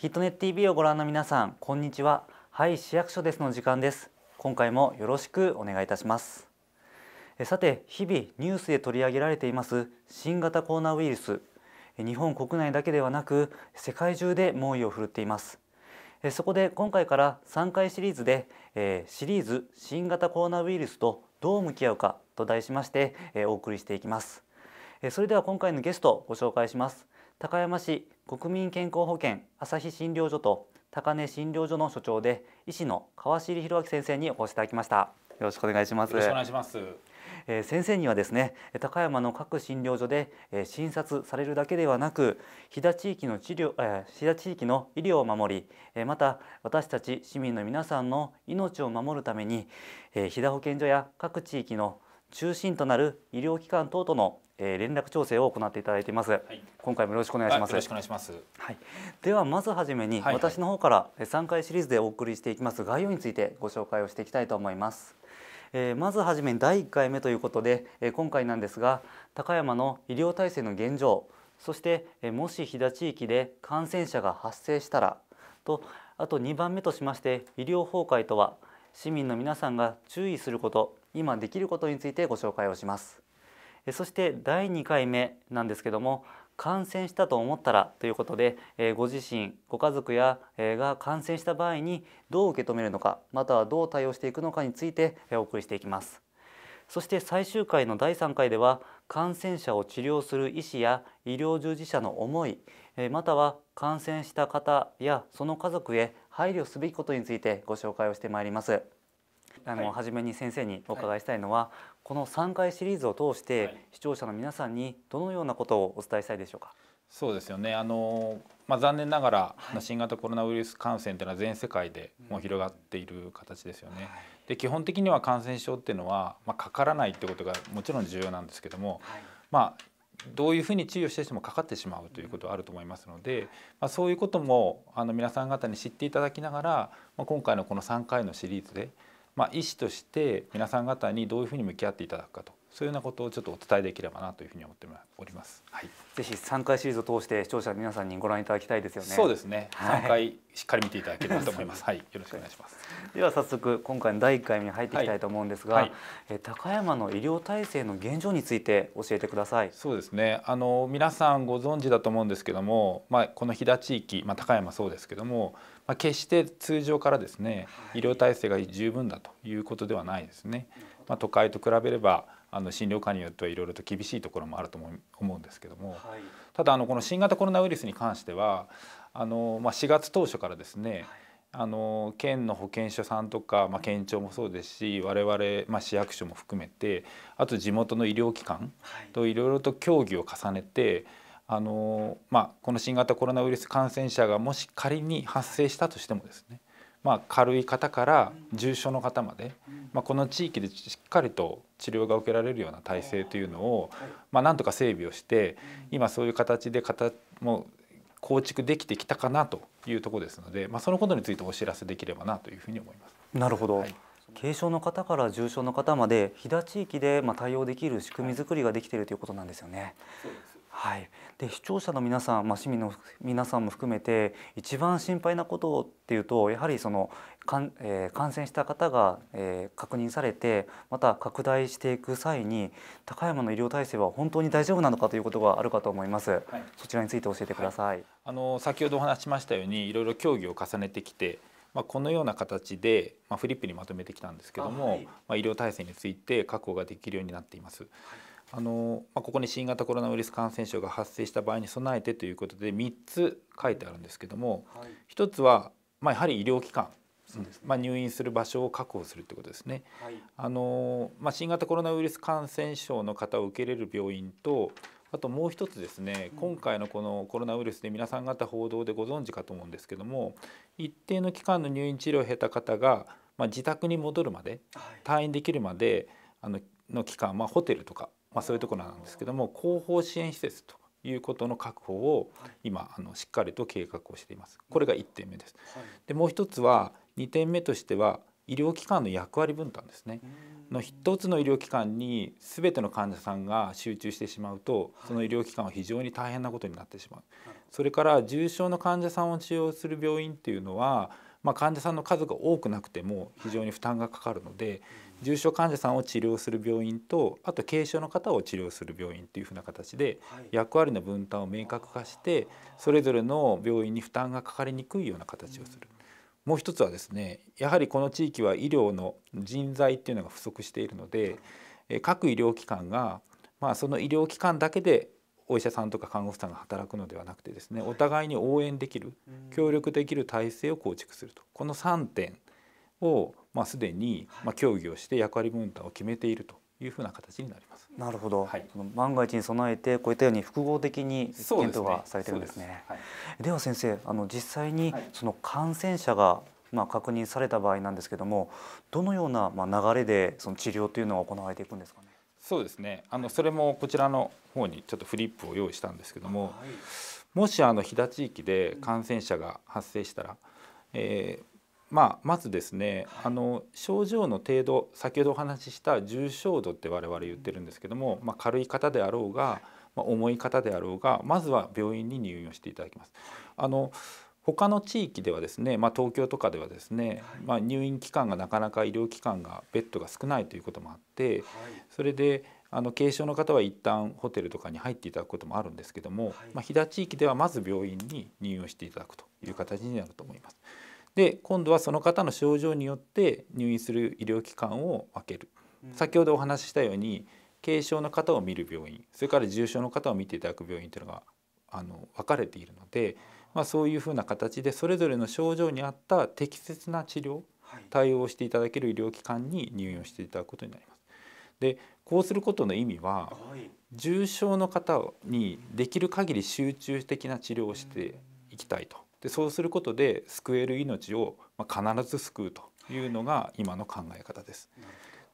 ヒットネット TV をご覧の皆さんこんにちははい市役所ですの時間です今回もよろしくお願いいたしますさて日々ニュースで取り上げられています新型コロナウイルス日本国内だけではなく世界中で猛威を振るっていますそこで今回から3回シリーズでシリーズ新型コロナウイルスとどう向き合うかと題しましてお送りしていきますそれでは今回のゲストをご紹介します高山市国民健康保険朝日診療所と高根診療所の所長で医師の川尻弘明先生にお越しいただきましたよろしくお願いしますよろしくお願いします、えー、先生にはですね高山の各診療所で、えー、診察されるだけではなく飛騨地域の治療、えー、飛騨地域の医療を守り、えー、また私たち市民の皆さんの命を守るために、えー、飛騨保健所や各地域の中心となる医療機関等とのえー、連絡調整を行っていただいています、はい、今回もよろしくお願いしますよろしくお願いします、はい、ではまずはじめに、私の方から3回シリーズでお送りしていきます概要についてご紹介をしていきたいと思いますえー、まずはじめに第1回目ということで、えー、今回なんですが高山の医療体制の現状そして、えー、もし飛騨地域で感染者が発生したらとあと2番目としまして医療崩壊とは市民の皆さんが注意すること今できることについてご紹介をします。そして第2回目なんですけども感染したと思ったらということで、えご自身ご家族や、えが感染した場合にどう受け止めるのかまたはどう対応していくのかについて、えお送りしていきますそして最終回の第3回では感染者を治療する医師や医療従事者の思い、えまたは感染した方やその家族へ配慮すべきことについてご紹介をしてまいります。あの、はい、初めに先生にお伺いしたいのは、はい、この3回シリーズを通して、はい、視聴者の皆さんにどのようなことをお伝えしたいでしょうか。そうですよねあの、まあ、残念ながら、新型コロナウイルス感染というのは全世界でもう広がっている形ですよね。で基本的には感染症っていうのは、まあ、かからないってことがもちろん重要なんですけども、まあどういうふうに治療してもかかってしまうということはあると思いますので、まあ、そういうこともあの皆さん方に知っていただきながら、まあ、今回のこの3回のシリーズでまあ、医師として皆さん方にどういうふうに向き合っていただくかとそういうようなことをちょっとお伝えできればなというふうに思っております。はい、ぜひ三回シリーズを通して視聴者の皆さんにご覧いただきたいですよね。そうですね。はい、回しっかり見ていただければと思います。はい、よろしくお願いします。では早速今回の第一回目に入っていきたいと思うんですが、はい、え高山の医療体制の現状について教えてください。そうですね。あの皆さんご存知だと思うんですけども、まあこの飛騨地域、まあ高山そうですけども、まあ決して通常からですね、医療体制が十分だということではないですね。まあ都会と比べればあの診療科によってはいろいろと厳しいところもあると思うんですけども、はい、ただあのこの新型コロナウイルスに関してはあの、まあ、4月当初からですね、はい、あの県の保健所さんとか、まあ、県庁もそうですし我々、まあ、市役所も含めてあと地元の医療機関といろいろと協議を重ねて、あのまあ、この新型コロナウイルス感染者がもし仮に発生したとしてもですね、まあ、軽い方から重症の方まで、うまあ、この地域でしっかりと治療が受けられるような体制というのを、まあ、なんとか整備をして今そういう形で形も構築できてきたかなというところですので、まあ、そのことについてお知らせできればなというふうに思います。なるほど、はい軽症の方から重症の方まで飛騨地域でま対応できる仕組み作りができているということなんですよね。はい、で視聴者の皆さん、まあ、市民の皆さんも含めて一番心配なことっていうとやはりそのかん、えー、感染した方が、えー、確認されてまた拡大していく際に高山の医療体制は本当に大丈夫なのかということがあるかと思います、はい、そちらについて教えてください、はい、あの先ほどお話しましたようにいろいろ協議を重ねてきてまあ、このような形で、まあ、フリップにまとめてきたんですけども、はい、まあ、医療体制について確保ができるようになっています。はいあのまあ、ここに新型コロナウイルス感染症が発生した場合に備えてということで3つ書いてあるんですけども、はい、1つは、まあ、やはり医療機関、ね、まあ、入院する場所を確保するということですね、はい、あのまあ、新型コロナウイルス感染症の方を受け入れる病院とあともう一つですね、今回のこのコロナウイルスで皆さん方報道でご存知かと思うんですけども一定の期間の入院治療を経た方が、まあ、自宅に戻るまで、退院できるまであのの期間、まあ、ホテルとかまあ、そういうところなんですけども後方支援施設ということの確保を今あのしっかりと計画をしています。これが1点目です。でもう一つは2点目としては医療機関の役割分担ですね。の一つの医療機関に全ての患者さんが集中してしまうとその医療機関は非常に大変なことになってしまう。それから重症の患者さんを治療する病院っていうのはまあ、患者さんの数が多くなくても非常に負担がかかるので、重症患者さんを治療する病院とあと軽症の方を治療する病院というふうな形で役割の分担を明確化してそれぞれの病院に負担がかかりにくいような形をする。もう一つはですねやはりこの地域は医療の人材っていうのが不足しているので各医療機関が、まあ、その医療機関だけでお医者さんとか看護婦さんが働くのではなくてですねお互いに応援できる協力できる体制を構築するとこの3点を、まあ、すでに、まあ、協議をして役割分担を決めているというふうな形になります。なるほど。はい、万が一に備えてこういったように複合的に検討がされてるんですね。ですねはい、では先生、あの実際にその感染者がまあ確認された場合なんですけども、どのようなまあ流れでその治療というのが行われていくんですかね。そうですね。あのそれもこちらの方にちょっとフリップを用意したんですけども、はい、もしあの飛騨地域で感染者が発生したら、えー、まあ、まずですね、はい、あの症状の程度先ほどお話しした重症度って我々言ってるんですけども、まあ、軽い方であろうが、まあ、重い方であろうがまずは病院に入院をしていただきます。あの他の地域ではですね、まあ、東京とかではですね、まあ、入院期間がなかなか医療機関がベッドが少ないということもあって、それであの軽症の方は一旦ホテルとかに入っていただくこともあるんですけども、まあ、飛騨地域ではまず病院に入院をしていただくという形になると思います。で今度はその方の症状によって入院する医療機関を分ける、うん、先ほどお話ししたように軽症の方を見る病院それから重症の方を見ていただく病院というのがあの分かれているので、まあ、そういうふうな形でそれぞれの症状に合った適切な治療、はい、対応していただける医療機関に入院をしていただくことになります。でこうすることの意味は、はい、重症の方にできる限り集中的な治療をしていきたいとでそうすることで救える命を必ず救うというのが今の考え方です。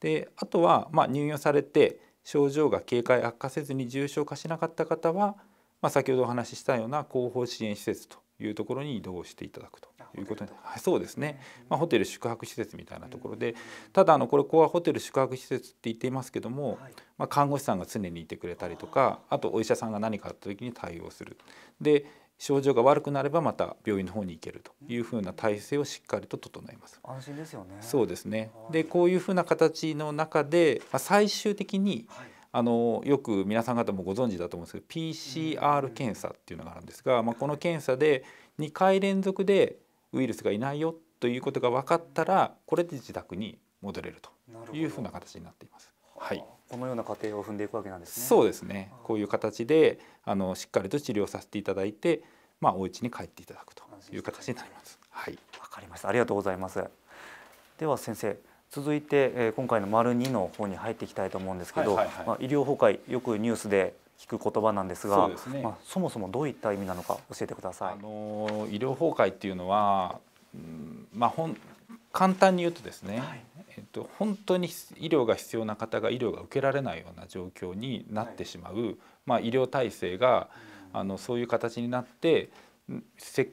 であとはま入院されて症状が警戒悪化せずに重症化しなかった方は、まあ、先ほどお話ししたような後方支援施設というところに移動していただくということにはい、そうですね、まあ、ホテル宿泊施設みたいなところで、ただあのこれコアホテル宿泊施設って言っていますけども、まあ、看護師さんが常にいてくれたりとかあとお医者さんが何かあった時に対応する。で症状が悪くなればまた病院の方に行けるというふうな体制をしっかりと整えます。安心ですよね。そうですね。でこういうふうな形の中で、まあ、最終的に、はい、あのよく皆さん方もご存知だと思うんですけど PCR 検査っていうのがあるんですが、まあ、この検査で2回連続でウイルスがいないよということが分かったらこれで自宅に戻れるというふうな形になっています。はいこのような過程を踏んでいくわけなんですね。そうですね。こういう形であのしっかりと治療させていただいて、まあお家に帰っていただくという形になります。はい。わかりました。ありがとうございます。では先生。続いて、え今回の丸二の方に入っていきたいと思うんですけど、はいはいはい、まあ医療崩壊よくニュースで聞く言葉なんですが、そ、ね、まあ、そもそもどういった意味なのか教えてください。あの医療崩壊っていうのは、うん、まあ本簡単に言うとですね、はい、えっと、本当に医療が必要な方が医療が受けられないような状況になってしまう、はい、まあ、医療体制が、うん、あのそういう形になってしっ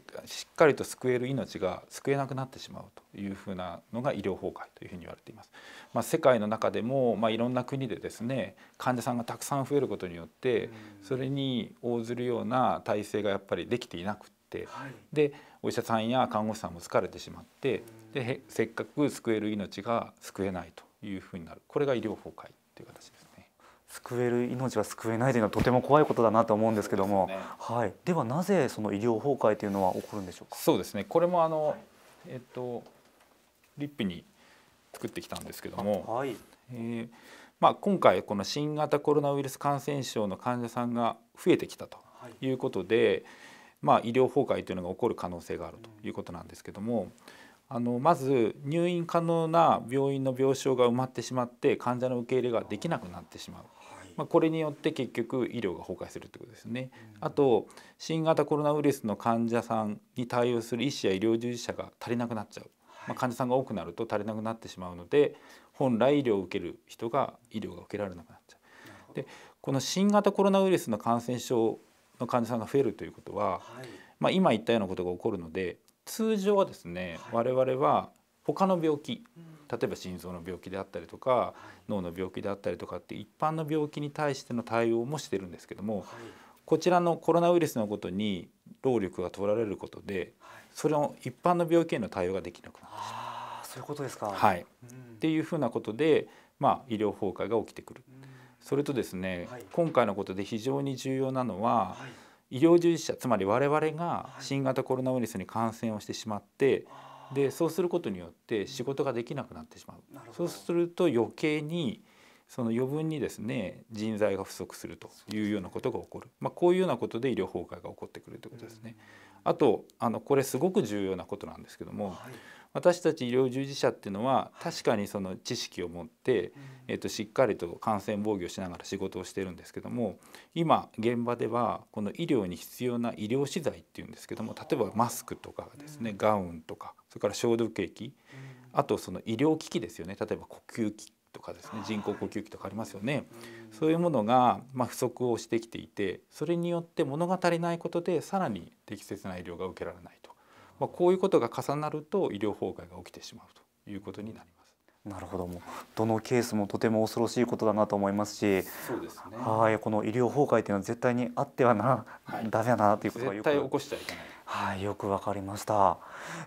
かりと救える命が救えなくなってしまうというふうなのが医療崩壊というふうに言われています。まあ、世界の中でも、まあ、いろんな国でですね患者さんがたくさん増えることによってそれに応ずるような体制がやっぱりできていなくって、でお医者さんや看護師さんも疲れてしまってでせっかく救える命が救えないというふうになるこれが医療崩壊という形ですね。救える命は救えないというのはとても怖いことだなと思うんですけども、ね、はい、ではなぜその医療崩壊というのは起こるんでしょうかそうですねこれもあの、はい、えっと、リップに作ってきたんですけども、はい、えー、まあ、今回この新型コロナウイルス感染症の患者さんが増えてきたということで、はい、まあ、医療崩壊というのが起こる可能性があるということなんですけども。うんあのまず入院可能な病院の病床が埋まってしまって患者の受け入れができなくなってしまう。まあ、これによって結局医療が崩壊するということですね。あと新型コロナウイルスの患者さんに対応する医師や医療従事者が足りなくなっちゃう、まあ、患者さんが多くなると足りなくなってしまうので本来医療を受ける人が医療が受けられなくなっちゃう。でこの新型コロナウイルスの感染症の患者さんが増えるということは、まあ、今言ったようなことが起こるので通常はですね、我々は他の病気例えば心臓の病気であったりとか脳の病気であったりとかって一般の病気に対しての対応もしてるんですけども、こちらのコロナウイルスのことに労力が取られることで、それを一般の病気への対応ができなくなってしまう。そういうことですか。はい。うん、っていうふうなことで、まあ、医療崩壊が起きてくる。うん、それとですね、はい、今回のことで非常に重要なのは、はい、医療従事者つまり我々が新型コロナウイルスに感染をしてしまって、はい、でそうすることによって仕事ができなくなってしまうそうすると余計にその余分にですね人材が不足するというようなことが起こる、まあ、こういうようなことで医療崩壊が起こってくるということですね。あとあのこれすごく重要なことなんですけども、はい私たち医療従事者っていうのは確かにその知識を持って、えっと、しっかりと感染防御しながら仕事をしてるんですけども今現場ではこの医療に必要な医療資材っていうんですけども例えばマスクとかですねガウンとかそれから消毒液あとその医療機器ですよね例えば呼吸器とかですね人工呼吸器とかありますよね、そういうものがま不足をしてきていてそれによって物が足りないことでさらに適切な医療が受けられないまあ、こういうことが重なると医療崩壊が起きてしまうということになります。なるほどもどのケースもとても恐ろしいことだなと思いますしそうです、ね、はいこの医療崩壊というのは絶対にあってはなら、はい、だめだなということがよく起こしちゃいけない。はい、よくわかりました。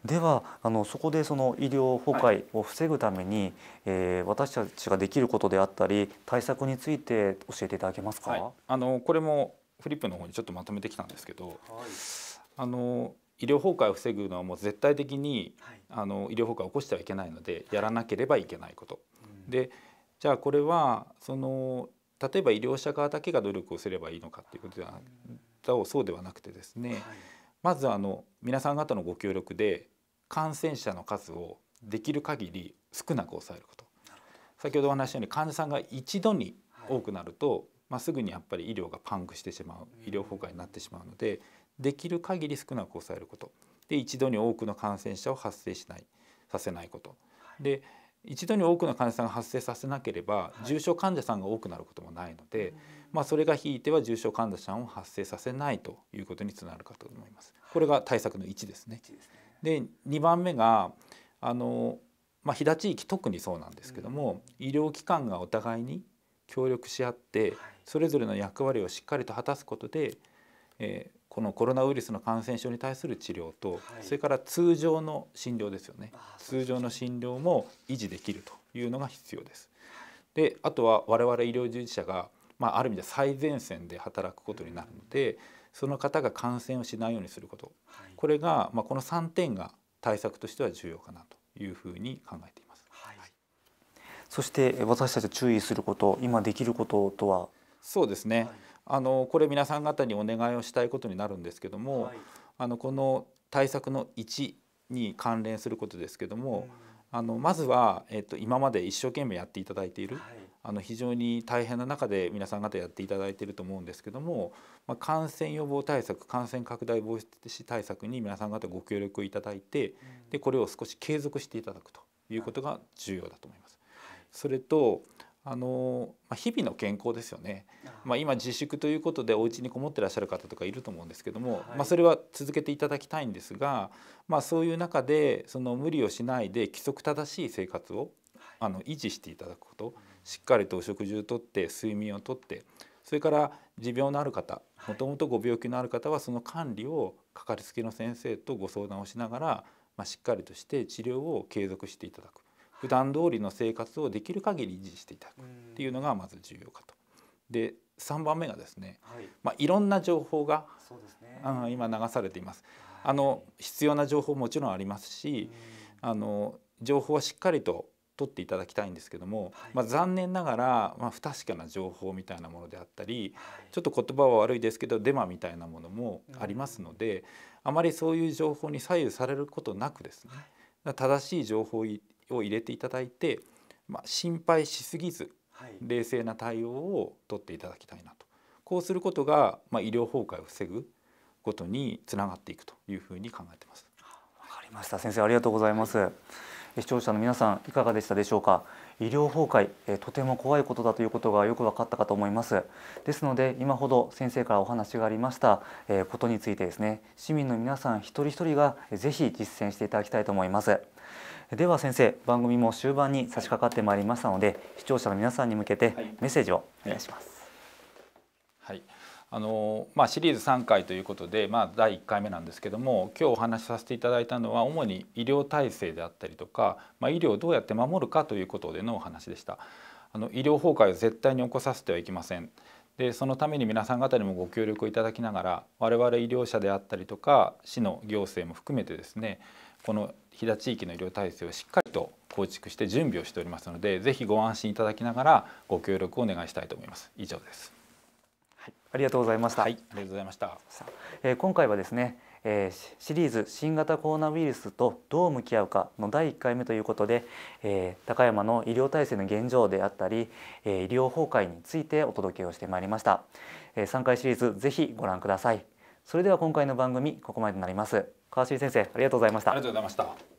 では、あのそこでその医療崩壊を防ぐために、はい、えー、私たちができることであったり対策について教えていただけますか。はい、あのこれもフリップの方にちょっとまとめてきたんですけど、はい、あの医療崩壊を防ぐのはもう絶対的に、はい、あの医療崩壊を起こしてはいけないのでやらなければいけないこと。でじゃあこれはその例えば医療者側だけが努力をすればいいのかっていうことでは、そうではなくてですね、はい、まずあの皆さん方のご協力で感染者の数をできる限り少なく抑えること先ほどお話したように患者さんが一度に多くなると、はい、まあ、すぐにやっぱり医療がパンクしてしまう医療崩壊になってしまうので。うんできる限り少なく抑えることで一度に多くの感染者を発生しないさせないこと、で一度に多くの患者さんが発生させなければ、重症患者さんが多くなることもないので、はい、まあ、それがひいては重症患者さんを発生させないということにつながるかと思います。これが対策の1ですね。で2番目があの、まあ、飛騨地域特にそうなんですけども、うん、医療機関がお互いに協力し合って、それぞれの役割をしっかりと果たすことで、えー、このコロナウイルスの感染症に対する治療と、それから通常の診療ですよね通常の診療も維持できるというのが必要です。であとは我々医療従事者が、まあ、ある意味で最前線で働くことになるのでその方が感染をしないようにすること、これが、まあ、この3点が対策としては重要かなというふうに考えています。はいそして私たち注意すること今できることとはそうですね、はい、あのこれ皆さん方にお願いをしたいことになるんですけども、はい、あのこの対策の1に関連することですけども、うん、あのまずは、えっと、今まで一生懸命やっていただいている、はい、あの非常に大変な中で皆さん方やっていただいていると思うんですけども、まあ、感染予防対策感染拡大防止対策に皆さん方ご協力をいただいて、うん、でこれを少し継続していただくということが重要だと思います。はい、それとあの日々の健康ですよね、まあ、今自粛ということでお家にこもってらっしゃる方とかいると思うんですけども、はい、まあ、それは続けていただきたいんですが、まあ、そういう中でその無理をしないで規則正しい生活をあの維持していただくこと、しっかりとお食事をとって睡眠をとってそれから持病のある方もともとご病気のある方はその管理をかかりつけの先生とご相談をしながら、まあ、しっかりとして治療を継続していただく。普段通りの生活をできる限り維持していただくっていうのがまず重要かと。で3番目がですね、はいまあ、いろんな情報が、ね、あ今流されています。はい、あの必要な情報ももちろんありますし、あの情報はしっかりと取っていただきたいんですけども、はい、まあ、残念ながら、まあ、不確かな情報みたいなものであったり、はい、ちょっと言葉は悪いですけどデマみたいなものもありますので、うん、あまりそういう情報に左右されることなくですね、はい、正しい情報をを入れていただいて、まあ、心配しすぎず冷静な対応をとっていただきたいなとこうすることが、まあ、医療崩壊を防ぐことにつながっていくというふうに考えてます。わかりました先生ありがとうございます、視聴者の皆さんいかがでしたでしょうか医療崩壊えとても怖いことだということがよく分かったかと思いますですので今ほど先生からお話がありました、えことについてですね市民の皆さん一人一人がぜひ実践していただきたいと思いますでは先生番組も終盤に差し掛かってまいりましたので視聴者の皆さんに向けてメッセージをお願いします。はい、はいあのまあ、シリーズ3回ということで、まあ、第1回目なんですけども今日お話しさせていただいたのは主に医療体制であったりとか、まあ、医療をどうやって守るかということでのお話でした。あの医療崩壊を絶対に起こさせてはいけません。でそのために皆さん方にもご協力をいただきながら我々医療者であったりとか市の行政も含めてですねこの飛騨地域の医療体制をしっかりと構築して準備をしておりますのでぜひご安心いただきながらご協力をお願いしたいと思います以上です、はい、ありがとうございました、はい、ありがとうございました、えー、今回はですね、えー、シリーズ新型コロナウイルスとどう向き合うかの第1回目ということで、えー、高山の医療体制の現状であったり、え医療崩壊についてお届けをしてまいりました、え3回シリーズぜひご覧くださいそれでは今回の番組ここまでになります川尻先生ありがとうございましたありがとうございました